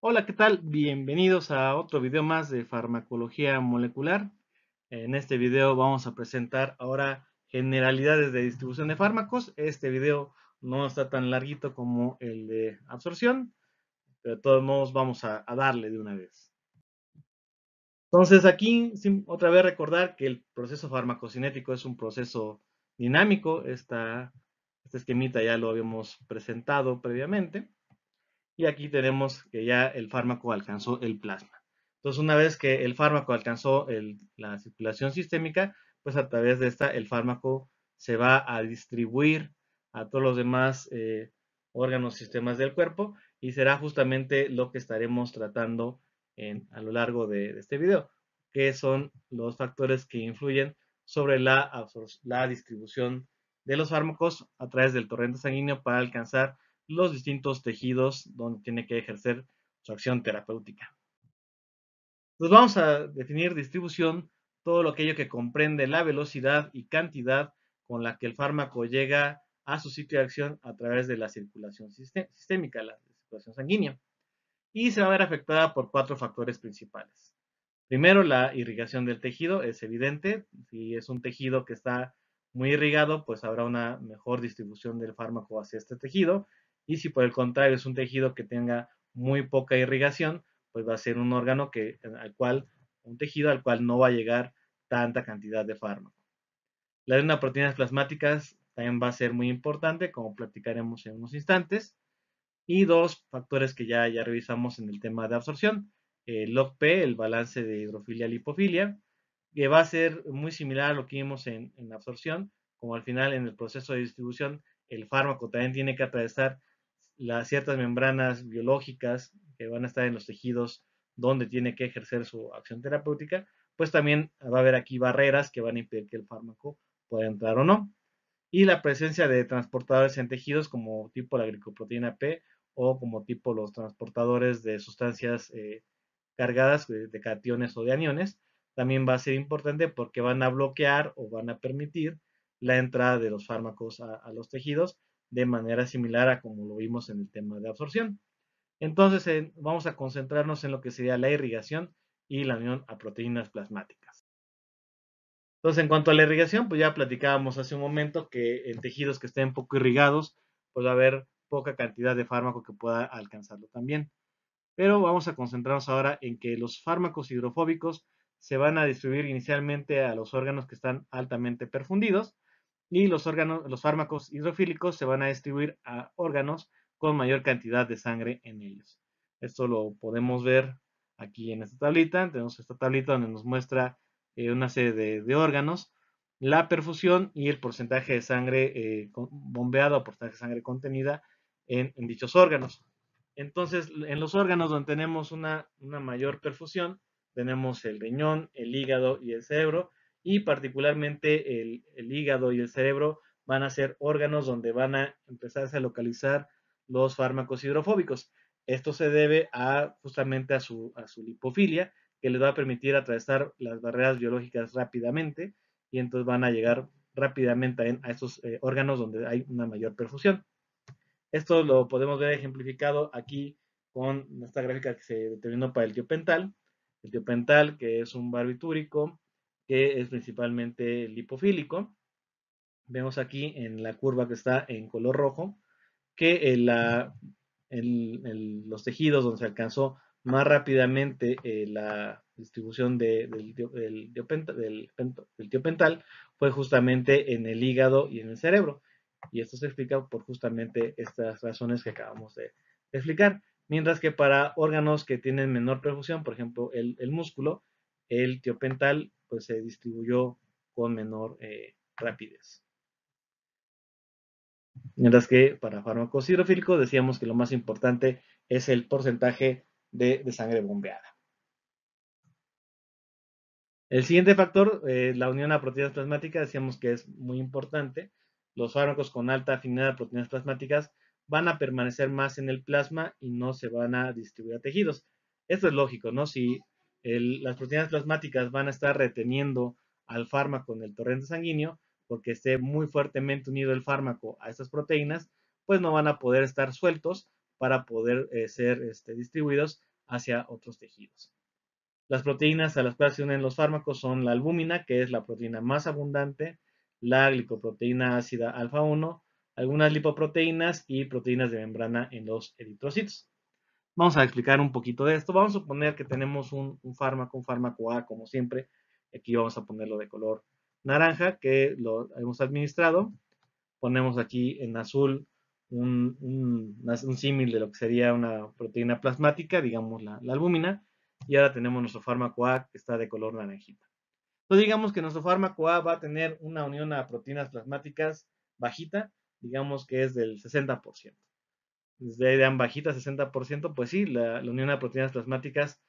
Hola, ¿qué tal? Bienvenidos a otro video más de farmacología molecular. En este video vamos a presentar ahora generalidades de distribución de fármacos. Este video no está tan larguito como el de absorción, pero de todos modos vamos a, darle de una vez. Entonces aquí, otra vez recordar que el proceso farmacocinético es un proceso dinámico. Esta, este esquemita ya lo habíamos presentado previamente y aquí tenemos que ya el fármaco alcanzó el plasma. Entonces, una vez que el fármaco alcanzó el, la circulación sistémica, pues a través de esta el fármaco se va a distribuir a todos los demás eh, órganos, sistemas del cuerpo y será justamente lo que estaremos tratando a lo largo de, este video, que son los factores que influyen sobre la, la distribución de los fármacos a través del torrente sanguíneo para alcanzar los distintos tejidos donde tiene que ejercer su acción terapéutica. Nos pues vamos a definir distribución, todo lo aquello que comprende la velocidad y cantidad con la que el fármaco llega a su sitio de acción a través de la circulación sistémica, la circulación sanguínea. Y se va a ver afectada por cuatro factores principales. Primero, la irrigación del tejido, es evidente. Si es un tejido que está muy irrigado, pues habrá una mejor distribución del fármaco hacia este tejido y si por el contrario es un tejido que tenga muy poca irrigación, pues va a ser un órgano que, al cual, un tejido al cual no va a llegar tanta cantidad de fármaco. La de proteínas plasmáticas también va a ser muy importante, como platicaremos en unos instantes. Y dos factores que ya, ya revisamos en el tema de absorción. El LOC-P, el balance de hidrofilia-lipofilia, que va a ser muy similar a lo que vimos en, en absorción, como al final en el proceso de distribución el fármaco también tiene que atravesar las ciertas membranas biológicas que van a estar en los tejidos donde tiene que ejercer su acción terapéutica, pues también va a haber aquí barreras que van a impedir que el fármaco pueda entrar o no. Y la presencia de transportadores en tejidos como tipo la glicoproteína P o como tipo los transportadores de sustancias eh, cargadas de, cationes o de aniones, también va a ser importante porque van a bloquear o van a permitir la entrada de los fármacos a los tejidos de manera similar a como lo vimos en el tema de absorción. Entonces vamos a concentrarnos en lo que sería la irrigación y la unión a proteínas plasmáticas. Entonces en cuanto a la irrigación, pues ya platicábamos hace un momento que en tejidos que estén poco irrigados, pues va a haber poca cantidad de fármaco que pueda alcanzarlo también. Pero vamos a concentrarnos ahora en que los fármacos hidrofóbicos se van a distribuir inicialmente a los órganos que están altamente perfundidos y los, órganos, los fármacos hidrofílicos se van a distribuir a órganos con mayor cantidad de sangre en ellos. Esto lo podemos ver aquí en esta tablita. Tenemos esta tablita donde nos muestra eh, una serie de, órganos, la perfusión y el porcentaje de sangre eh, bombeado bombeada o porcentaje de sangre contenida en, dichos órganos. Entonces, en los órganos donde tenemos una mayor perfusión, tenemos el riñón, el hígado y el cerebro, y particularmente el, hígado y el cerebro van a ser órganos donde van a empezarse a localizar los fármacos hidrofóbicos. Esto se debe a justamente a su, lipofilia, que les va a permitir atravesar las barreras biológicas rápidamente y entonces van a llegar rápidamente a, estos eh, órganos donde hay una mayor perfusión. Esto lo podemos ver ejemplificado aquí con esta gráfica que se determinó para el tiopental. El tiopental, que es un barbitúrico, que es principalmente lipofílico. Vemos aquí en la curva que está en color rojo que los tejidos donde se alcanzó más rápidamente eh, la distribución del, tiopental fue justamente en el hígado y en el cerebro. Y esto se explica por justamente estas razones que acabamos de, explicar. Mientras que para órganos que tienen menor perfusión, por ejemplo, el, el músculo, el tiopental pues se distribuyó con menor eh, rapidez. Mientras que para fármacos hidrofílicos decíamos que lo más importante es el porcentaje de, sangre bombeada. El siguiente factor, eh, la unión a proteínas plasmáticas, decíamos que es muy importante. Los fármacos con alta afinidad a proteínas plasmáticas van a permanecer más en el plasma y no se van a distribuir a tejidos. Esto es lógico, ¿no? Si las proteínas plasmáticas van a estar reteniendo al fármaco en el torrente sanguíneo, porque esté muy fuertemente unido el fármaco a estas proteínas, pues no van a poder estar sueltos para poder eh, ser este, distribuidos hacia otros tejidos. Las proteínas a las cuales se unen los fármacos son la albúmina, que es la proteína más abundante, la glicoproteína ácida alfa 1, algunas lipoproteínas y proteínas de membrana en los eritrocitos. Vamos a explicar un poquito de esto. Vamos a suponer que tenemos un, fármaco, un fármaco A, como siempre. Aquí vamos a ponerlo de color naranja, que lo hemos administrado. Ponemos aquí en azul un, símil de lo que sería una proteína plasmática, digamos la, la albúmina. Y ahora tenemos nuestro fármaco A, que está de color naranjita. Entonces digamos que nuestro fármaco A va a tener una unión a proteínas plasmáticas bajita, digamos que es del 60%. Pues, de dan bajita, 60%, pues sí, la, unión de proteínas plasmáticas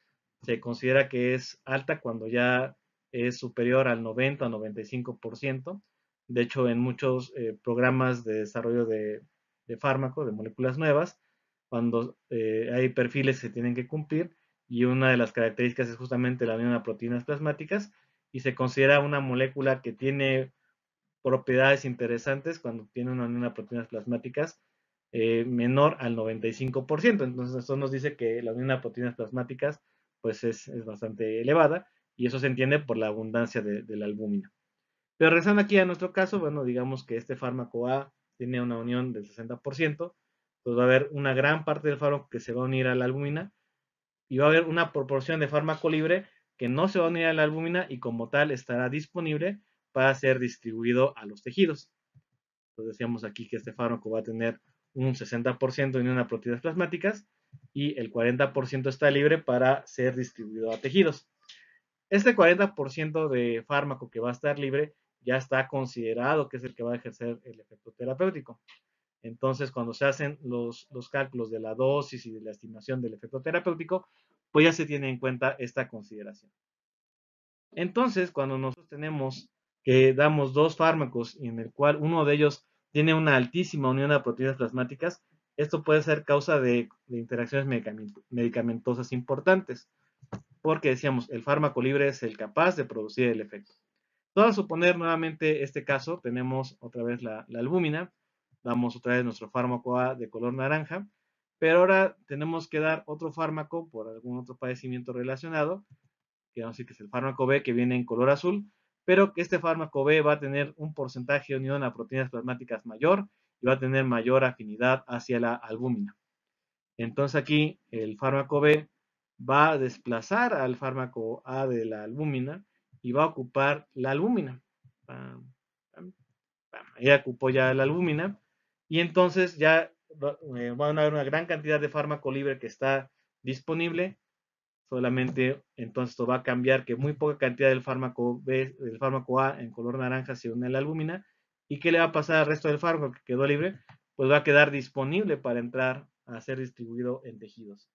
se considera que es alta cuando ya es superior al 90 o 95%. De hecho, en muchos eh, programas de desarrollo de, de fármacos, de moléculas nuevas, cuando eh, hay perfiles que se tienen que cumplir y una de las características es justamente la unión a proteínas plasmáticas y se considera una molécula que tiene propiedades interesantes cuando tiene una unión a proteínas plasmáticas eh, menor al 95%. Entonces, eso nos dice que la unión a proteínas plasmáticas pues es, bastante elevada y eso se entiende por la abundancia de, la albúmina. Pero regresando aquí a nuestro caso, bueno, digamos que este fármaco A tiene una unión del 60%, pues va a haber una gran parte del fármaco que se va a unir a la albúmina y va a haber una proporción de fármaco libre que no se va a unir a la albúmina y como tal estará disponible para ser distribuido a los tejidos. Entonces decíamos aquí que este fármaco va a tener un 60% en una proteínas plasmáticas y el 40% está libre para ser distribuido a tejidos. Este 40% de fármaco que va a estar libre ya está considerado que es el que va a ejercer el efecto terapéutico. Entonces, cuando se hacen los, los cálculos de la dosis y de la estimación del efecto terapéutico, pues ya se tiene en cuenta esta consideración. Entonces, cuando nosotros tenemos que damos dos fármacos y en el cual uno de ellos tiene una altísima unión a proteínas plasmáticas, esto puede ser causa de, interacciones medicamentosas importantes, porque decíamos, el fármaco libre es el capaz de producir el efecto. Vamos a suponer nuevamente este caso, tenemos otra vez la, albúmina, damos otra vez nuestro fármaco A de color naranja, pero ahora tenemos que dar otro fármaco por algún otro padecimiento relacionado, que vamos que es el fármaco B que viene en color azul, pero que este fármaco B va a tener un porcentaje unido a a proteínas plasmáticas mayor y va a tener mayor afinidad hacia la albúmina. Entonces aquí el fármaco B va a desplazar al fármaco A de la albúmina y va a ocupar la albúmina. Ahí ocupó ya la albúmina y entonces ya eh, van a haber una gran cantidad de fármaco libre que está disponible Solamente entonces esto va a cambiar que muy poca cantidad del fármaco B, del fármaco A en color naranja se une a la albúmina. ¿Y qué le va a pasar al resto del fármaco que quedó libre? Pues va a quedar disponible para entrar a ser distribuido en tejidos.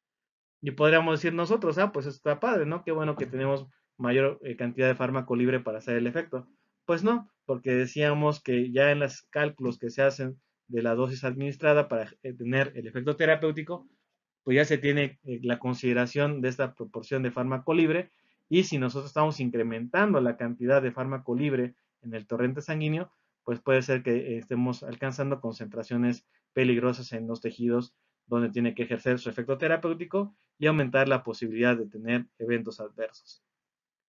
Y podríamos decir nosotros, ah, pues está padre, ¿no? Qué bueno que tenemos mayor eh, cantidad de fármaco libre para hacer el efecto. Pues no, porque decíamos que ya en los cálculos que se hacen de la dosis administrada para eh, tener el efecto terapéutico, pues ya se tiene eh, la consideración de esta proporción de fármaco libre y si nosotros estamos incrementando la cantidad de fármaco libre en el torrente sanguíneo, pues puede ser que estemos alcanzando concentraciones peligrosas en los tejidos donde tiene que ejercer su efecto terapéutico y aumentar la posibilidad de tener eventos adversos.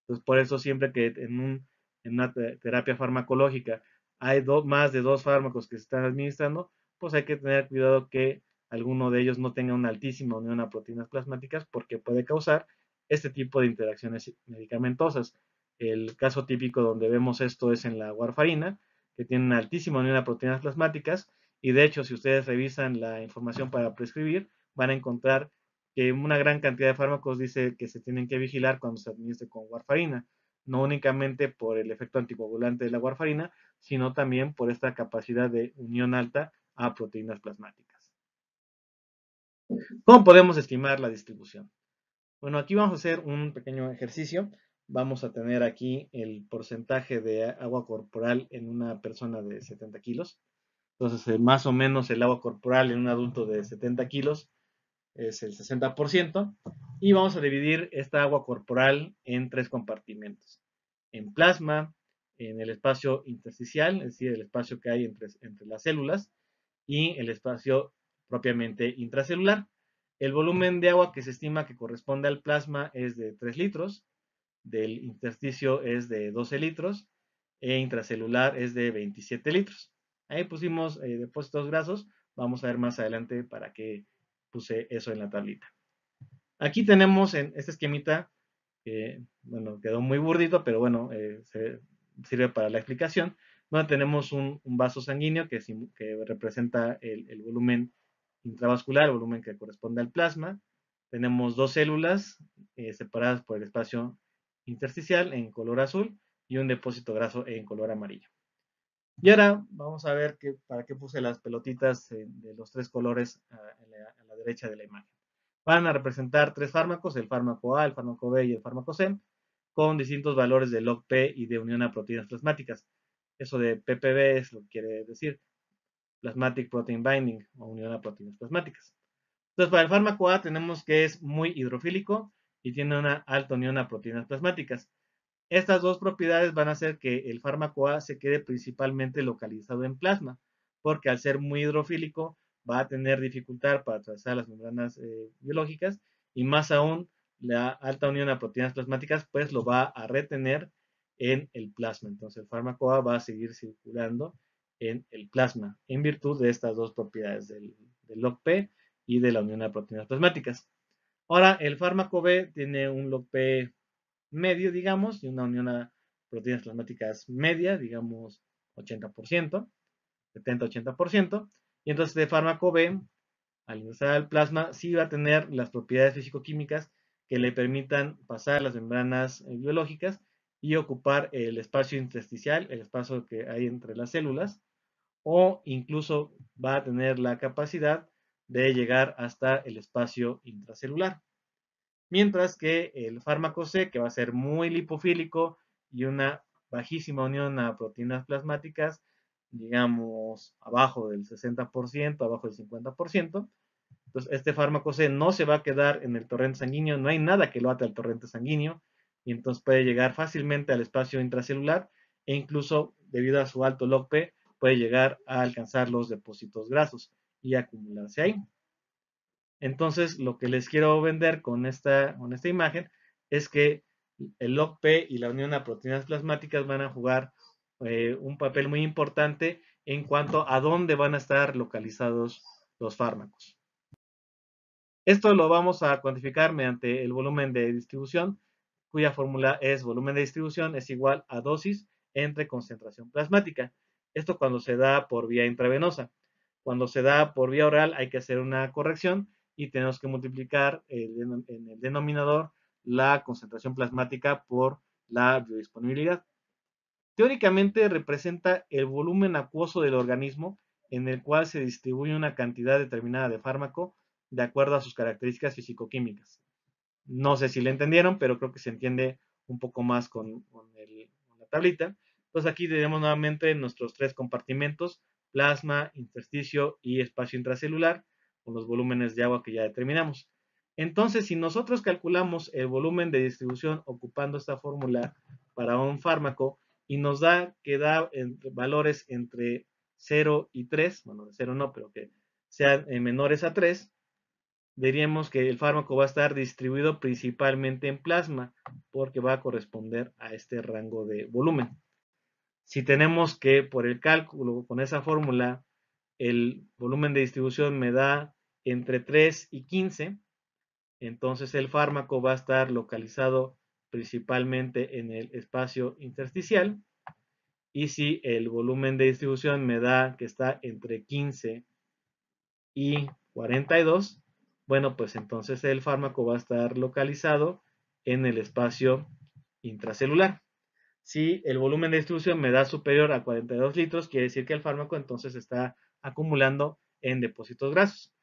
Entonces, pues, por eso siempre que en, una terapia farmacológica hay más de dos fármacos que se están administrando, pues hay que tener cuidado que alguno de ellos no tenga una altísima unión a proteínas plasmáticas porque puede causar este tipo de interacciones medicamentosas. El caso típico donde vemos esto es en la warfarina, que tiene una altísima unión a proteínas plasmáticas y de hecho si ustedes revisan la información para prescribir van a encontrar que una gran cantidad de fármacos dice que se tienen que vigilar cuando se administre con warfarina, no únicamente por el efecto anticoagulante de la warfarina, sino también por esta capacidad de unión alta a proteínas plasmáticas. ¿Cómo podemos estimar la distribución? Bueno, aquí vamos a hacer un pequeño ejercicio. Vamos a tener aquí el porcentaje de agua corporal en una persona de 70 kilos. Entonces, eh, más o menos el agua corporal en un adulto de 70 kilos es el 60%. Y vamos a dividir esta agua corporal en tres compartimentos. En plasma, en el espacio intersticial, es decir, el espacio que hay entre, entre las células, y el espacio propiamente intracelular. El volumen de agua que se estima que corresponde al plasma es de 3 litros, del intersticio es de 12 litros e intracelular es de 27 litros. Ahí pusimos eh, depósitos grasos, vamos a ver más adelante para qué puse eso en la tablita. Aquí tenemos en este esquemita, que bueno, quedó muy burdito, pero bueno, eh, sirve para la explicación, tenemos un, vaso sanguíneo que, representa el volumen intravascular, volumen que corresponde al plasma. Tenemos dos células eh, separadas por el espacio intersticial en color azul y un depósito graso en color amarillo. Y ahora vamos a ver para qué puse las pelotitas eh, de los tres colores a, la, derecha de la imagen. Van a representar tres fármacos, el fármaco A, el fármaco B y el fármaco C, con distintos valores de log P y de unión a proteínas plasmáticas. Eso de PPB es lo que quiere decir plasmatic protein binding o unión a proteínas plasmáticas. Entonces, para el fármaco A tenemos que es muy hidrofílico y tiene una alta unión a proteínas plasmáticas. Estas dos propiedades van a hacer que el fármaco A se quede principalmente localizado en plasma, porque al ser muy hidrofílico va a tener dificultad para atravesar las membranas eh, biológicas y más aún la alta unión a proteínas plasmáticas pues lo va a retener en el plasma. Entonces el fármaco A va a seguir circulando en el plasma, en virtud de estas dos propiedades del, del P y de la unión a proteínas plasmáticas. Ahora, el fármaco B tiene un log P medio, digamos, y una unión a proteínas plasmáticas media, digamos 80%, 70-80%, y entonces el este fármaco B, al ingresar al plasma, sí va a tener las propiedades físico-químicas que le permitan pasar las membranas eh, biológicas y ocupar el espacio intersticial, el espacio que hay entre las células, o incluso va a tener la capacidad de llegar hasta el espacio intracelular. Mientras que el fármaco C, que va a ser muy lipofílico y una bajísima unión a proteínas plasmáticas, digamos abajo del 60%, abajo del 50%, entonces pues este fármaco C no se va a quedar en el torrente sanguíneo, no hay nada que lo ate al torrente sanguíneo, y entonces puede llegar fácilmente al espacio intracelular e incluso debido a su alto log P puede llegar a alcanzar los depósitos grasos y acumularse ahí. Entonces, lo que les quiero vender con esta, con esta imagen es que el LOC-P y la unión a proteínas plasmáticas van a jugar eh, un papel muy importante en cuanto a dónde van a estar localizados los fármacos. Esto lo vamos a cuantificar mediante el volumen de distribución, cuya fórmula es volumen de distribución es igual a dosis entre concentración plasmática. Esto cuando se da por vía intravenosa. Cuando se da por vía oral hay que hacer una corrección y tenemos que multiplicar en el denominador la concentración plasmática por la biodisponibilidad. Teóricamente representa el volumen acuoso del organismo en el cual se distribuye una cantidad determinada de fármaco de acuerdo a sus características fisicoquímicas. No sé si le entendieron, pero creo que se entiende un poco más con la tablita. Entonces aquí tenemos nuevamente nuestros tres compartimentos, plasma, intersticio y espacio intracelular, con los volúmenes de agua que ya determinamos. Entonces, si nosotros calculamos el volumen de distribución ocupando esta fórmula para un fármaco y nos da que da valores entre 0 y 3, bueno, de 0 no, pero que sean eh, menores a 3, veríamos que el fármaco va a estar distribuido principalmente en plasma porque va a corresponder a este rango de volumen si tenemos que, por el cálculo, con esa fórmula, el volumen de distribución me da entre 3 y 15, entonces el fármaco va a estar localizado principalmente en el espacio intersticial. Y si el volumen de distribución me da que está entre 15 y 42, bueno, pues entonces el fármaco va a estar localizado en el espacio intracelular. Si el volumen de distribución me da superior a 42 litros, quiere decir que el fármaco entonces está acumulando en depósitos grasos.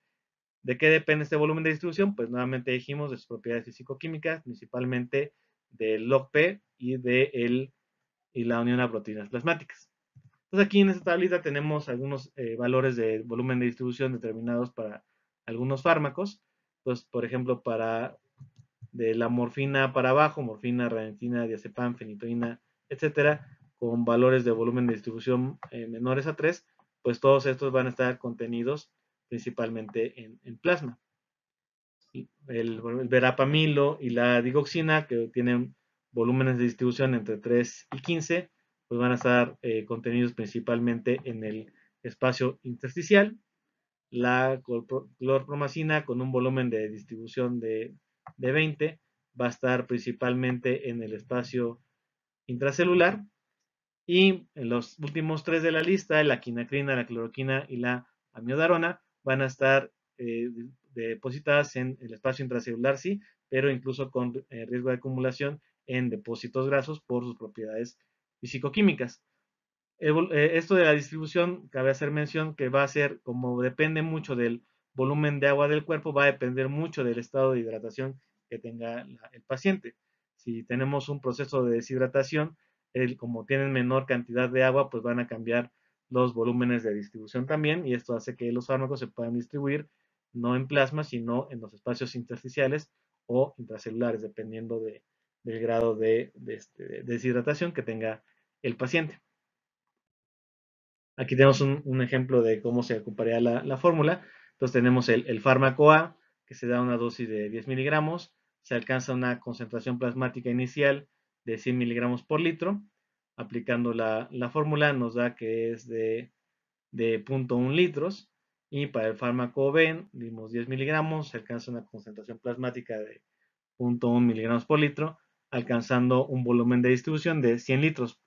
¿De qué depende este volumen de distribución? Pues nuevamente dijimos de sus propiedades físicoquímicas, principalmente del LOGP y de la unión a proteínas plasmáticas. Entonces aquí en esta tablita tenemos algunos eh, valores de volumen de distribución determinados para algunos fármacos. Entonces, pues, por ejemplo, para de la morfina para abajo, morfina, ranitina, diazepam, fenitoína, etcétera, con valores de volumen de distribución eh, menores a 3, pues todos estos van a estar contenidos principalmente en, plasma. El, verapamilo y la digoxina, que tienen volúmenes de distribución entre 3 y 15, pues van a estar eh, contenidos principalmente en el espacio intersticial. La clorpromacina con un volumen de distribución de, de 20 va a estar principalmente en el espacio intracelular. Y en los últimos tres de la lista, la quinacrina, la cloroquina y la amiodarona, van a estar eh, depositadas en el espacio intracelular, sí, pero incluso con eh, riesgo de acumulación en depósitos grasos por sus propiedades fisicoquímicas. Eh, esto de la distribución, cabe hacer mención que va a ser, como depende mucho del volumen de agua del cuerpo, va a depender mucho del estado de hidratación que tenga el paciente. Si tenemos un proceso de deshidratación, el, como tienen menor cantidad de agua, pues van a cambiar los volúmenes de distribución también y esto hace que los fármacos se puedan distribuir no en plasma, sino en los espacios intersticiales o intracelulares, dependiendo del grado este, de, deshidratación que tenga el paciente. Aquí tenemos un, ejemplo de cómo se ocuparía la, fórmula. Entonces tenemos el, el, fármaco A, que se da una dosis de 10 miligramos, se alcanza una concentración plasmática inicial de 100 miligramos por litro. Aplicando la, fórmula nos da que es de, de 0.1 litros y para el fármaco B dimos 10 miligramos, se alcanza una concentración plasmática de 0.1 miligramos por litro, alcanzando un volumen de distribución de 100 litros.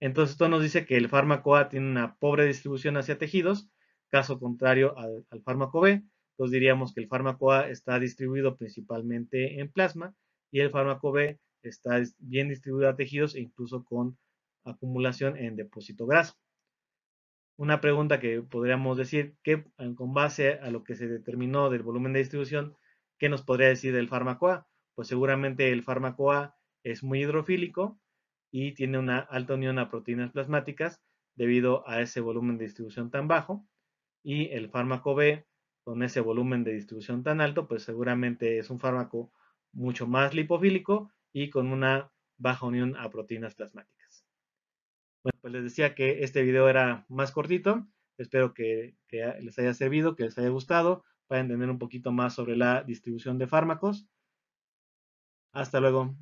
Entonces esto nos dice que el fármaco A tiene una pobre distribución hacia tejidos, caso contrario al fármaco B, diríamos que el fármaco A está distribuido principalmente en plasma y el fármaco B está bien distribuido a tejidos e incluso con acumulación en depósito graso. Una pregunta que podríamos decir que con base a lo que se determinó del volumen de distribución, ¿qué nos podría decir del fármaco A? Pues seguramente el fármaco A es muy hidrofílico y tiene una alta unión a proteínas plasmáticas debido a ese volumen de distribución tan bajo y el fármaco B con ese volumen de distribución tan alto, pues seguramente es un fármaco mucho más lipofílico y con una baja unión a proteínas plasmáticas. Bueno, pues les decía que este video era más cortito. Espero que, que les haya servido, que les haya gustado, para entender un poquito más sobre la distribución de fármacos. Hasta luego.